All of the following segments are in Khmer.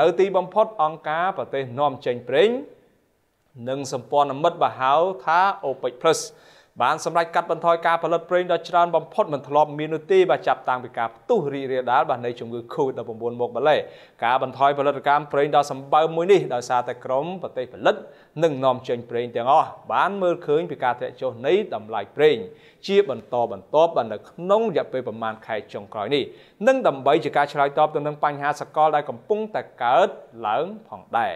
នៅទីបំផុតអង្គការប្រទេសនាំចេញប្រេងនិងសម្ព័ន្ធមិត្តបាហៅថា OPEC+ បានសម្រេចកាត់បន្ថយការផលិតប្រេងដ៏ច្រើនបំផុតមិនធ្លាប់មាននោះទេបាទចាប់តាំងពីការផ្ទុះរីករាលដាលបាទនៃជំងឺ Covid-19 មកម្ល៉េះការបន្ថយផលិតកម្មប្រេងដ៏សម្បើមមួយនេះដោយសារតែក្រមប្រទេសផលិតនិងនាំចេញប្រេងទាំងអស់បានមើលឃើញពីការធ្លាក់ចុះនៃតម្លៃប្រេងជា បន្តបន្ទាប់បាទនៅក្នុងរយៈពេលប្រមាណខែចុងក្រោយនេះនិងដើម្បីជាការឆ្លើយតបទៅនឹងបញ្ហាសកលដែលកំពុងតែកើតឡើងផងដែរ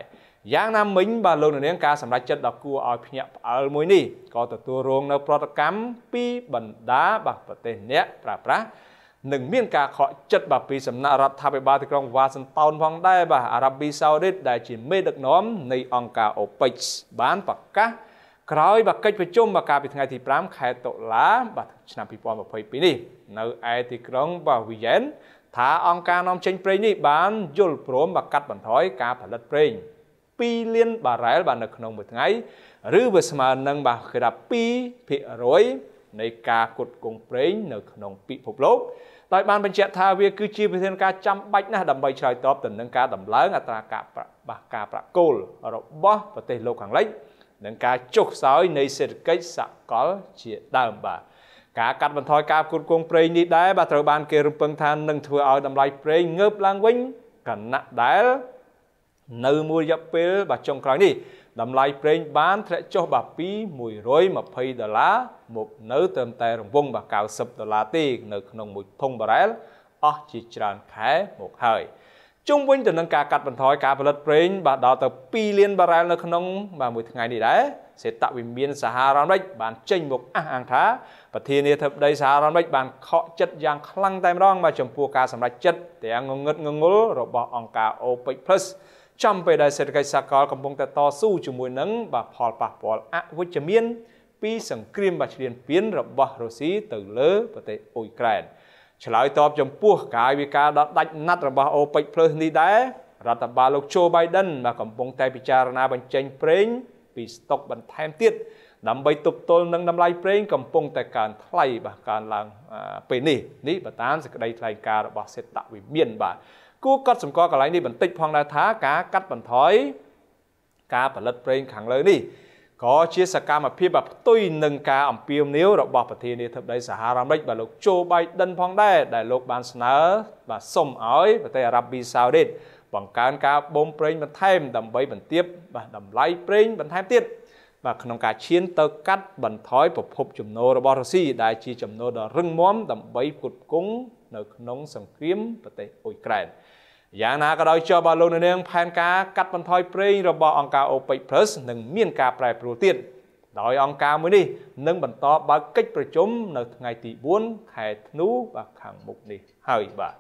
យ៉ាងណាមិញបាទលោកនាងការសម្រេចចិត្តដ៏គួរឲ្យភ្ញាក់ផ្អើលមួយនេះក៏ទទួលរងនៅប្រតិកម្មពីបណ្ដាបាទប្រទេសអ្នកប្រាប្រាស់នឹងមានការខកចិត្តបាទពីសំណាក់រដ្ឋាភិបាលទីក្រុងវ៉ាស៊ីនតោនផងដែរបាទអារ៉ាប៊ីសាអូឌីតដែលជាមេដឹកនាំនៃអង្គការ OPEC បានប្រកាសក្រោយបាទកិច្ចប្រជុំបាទកាលពីថ្ងៃទី5ខែតុលាបាទឆ្នាំ2022នេះនៅឯទីក្រុងបាទវីយ៉ែនថាអង្គការនាំចេញប្រេងនេះបានយល់ព្រមបាទកាត់បន្ថយការផលិតប្រេង2លានបារ៉ែលបាទនៅក្នុងមួយថ្ងៃឬវាស្មើនឹងបាទគេថា2%នៃការគ្រប់គងប្រេងនៅក្នុងពិភពលោកដោយបានបញ្ជាក់ថាវាគឺជាវិធានការចាំបាច់ណាស់ដើម្បីឆ្លើយតបទៅនឹងការដំឡើងអត្រាការប្រាក់បាសការប្រាក់គោលរបស់ប្រទេសលោកខាងលិចនិងការចុះខ្សោយនៃសេដ្ឋកិច្ចសកលជាដើមបាទការកាត់បន្ថយការគ្រប់គ្រងប្រេងនេះដែរបាទត្រូវបានគេរំពឹងថានឹងធ្វើឲ្យតម្លៃប្រេងងើបឡើងវិញគណៈដែលនៅមួយរយៈពេលបាទចុងក្រោយនេះតម្លៃប្រេងបានធ្លាក់ចុះបាទពី120ដុល្លារមក នៅត្រឹមតែរង្វង់បាទ90ដុល្លារទេនៅក្នុងមួយធុងបារ៉ែលអស់ជាច្រើនខែមកហើយជុំវិញទៅនឹងការកាត់បន្ថយការផលិតប្រេងបាទដល់ទៅ2លានបារ៉ែលនៅក្នុងបាទមួយថ្ងៃនេះដែរសេតវិមានសហរដ្ឋអាមេរិកបានចេញមកអះអាងថាប្រធានាធិបតីសហរដ្ឋអាមេរិកបានខកចិត្តយ៉ាងខ្លាំងតែម្ដងមកចំពោះការសម្រេចចិត្តទាំងងងឹតងងុលរបស់អង្គការ OPEC+ ចំពេលដែលសេដ្ឋកិច្ចសកលកំពុងតែតស៊ូជាមួយនឹងបាទផលប៉ះពាល់អវិជ្ជមានពីសង្គ្រាម បាឈ្លានពានរបស់រុស្ស៊ីទៅលើ ប្រទេសអ៊ុយក្រែនឆ្លើយតបចំពោះកាយវិការដ៏ដាច់ណាត់របស់អូពេចផ្លើសនេះដែររដ្ឋបាលលោកโจ Biden បានកំពុងតែពិចារណាបញ្ចេញប្រេង ពីស្តុកបន្ថែមទៀតដើម្បីទប់ទល់នឹងតម្លៃប្រេងកំពុងតែកើនថ្លៃបាទកើនឡើង ពេលនេះនេះបើតាមសេចក្តីថ្លែងការណ៍របស់សេតវិមានបាទគួរកត់សម្គាល់កន្លែងនេះបន្តិចផងដែរថាការកាត់បន្ថយការផលិតប្រេងខាងលើនេះក៏ជាសកម្មភាពបាទផ្ទុយនឹងការអំពាវនាវរបស់ប្រធានាធិបតីសហរដ្ឋអាមេរិកបាទលោកជូបៃដិនផងដែរដែលលោកបានស្នើបាទសុំឲ្យប្រទេសអារ៉ាប៊ីសាអូឌីតបង្កើនការបំប្រេងបន្ថែមដើម្បីបន្ទាបបាទតម្លៃប្រេងបន្ថែមទៀតបាទក្នុងការឈានទៅកាត់បន្ថយប្រភពចំណូលរបស់រុស្ស៊ីដែលជាចំណូលដ៏រឹងមាំដើម្បីផ្គត់ផ្គង់នៅក្នុងសង្គ្រាមប្រទេសអ៊ុយក្រែនយ៉ាងណាក៏ដោយចុះបើលោកនាងផែនការកាត់បន្ថយប្រេងរបស់អង្គការ OPEC Plus នឹងមានការប្រែប្រួលទៀតដោយអង្គការមួយនេះនឹងបន្តបើកកិច្ចប្រជុំនៅថ្ងៃ ទី4ខែធ្នូបាទខាងមុខនេះហើយបាទ